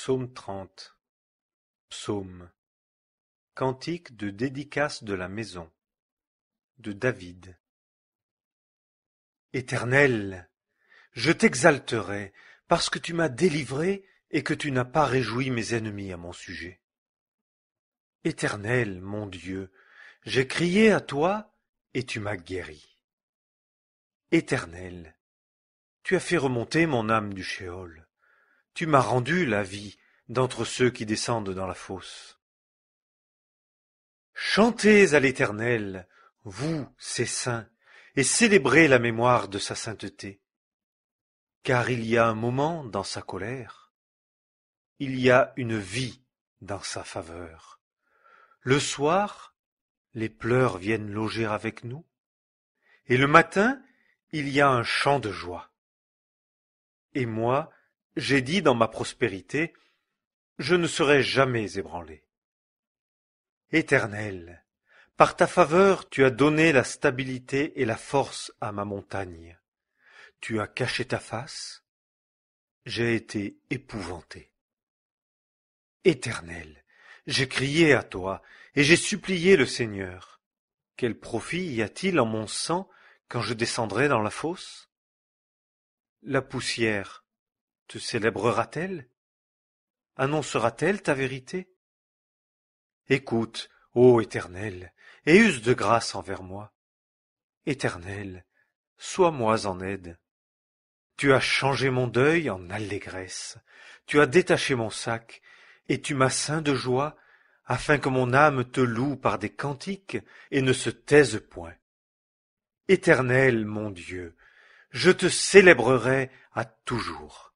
Psaume trente Psaume Cantique de dédicace de la maison De David Éternel, je t'exalterai, parce que tu m'as délivré et que tu n'as pas réjoui mes ennemis à mon sujet. Éternel, mon Dieu, j'ai crié à toi et tu m'as guéri. Éternel, tu as fait remonter mon âme du Shéol tu m'as rendu la vie d'entre ceux qui descendent dans la fosse. Chantez à l'Éternel, vous, ses saints, et célébrez la mémoire de sa sainteté. Car il y a un moment dans sa colère, il y a une vie dans sa faveur. Le soir, les pleurs viennent loger avec nous, et le matin, il y a un chant de joie. Et moi, j'ai dit dans ma prospérité, je ne serai jamais ébranlé. Éternel, par ta faveur tu as donné la stabilité et la force à ma montagne. Tu as caché ta face, j'ai été épouvanté. Éternel, j'ai crié à toi, et j'ai supplié le Seigneur. Quel profit y a-t-il en mon sang quand je descendrai dans la fosse La poussière te célébrera-t-elle Annoncera-t-elle ta vérité Écoute, ô Éternel, et use de grâce envers moi. Éternel, sois-moi en aide. Tu as changé mon deuil en allégresse, tu as détaché mon sac, et tu m'as ceint de joie, afin que mon âme te loue par des cantiques et ne se taise point. Éternel mon Dieu, je te célébrerai à toujours.